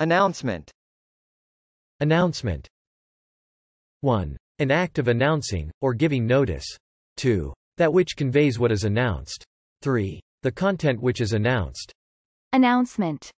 Announcement Announcement 1. An act of announcing, or giving notice. 2. That which conveys what is announced. 3. The content which is announced. Announcement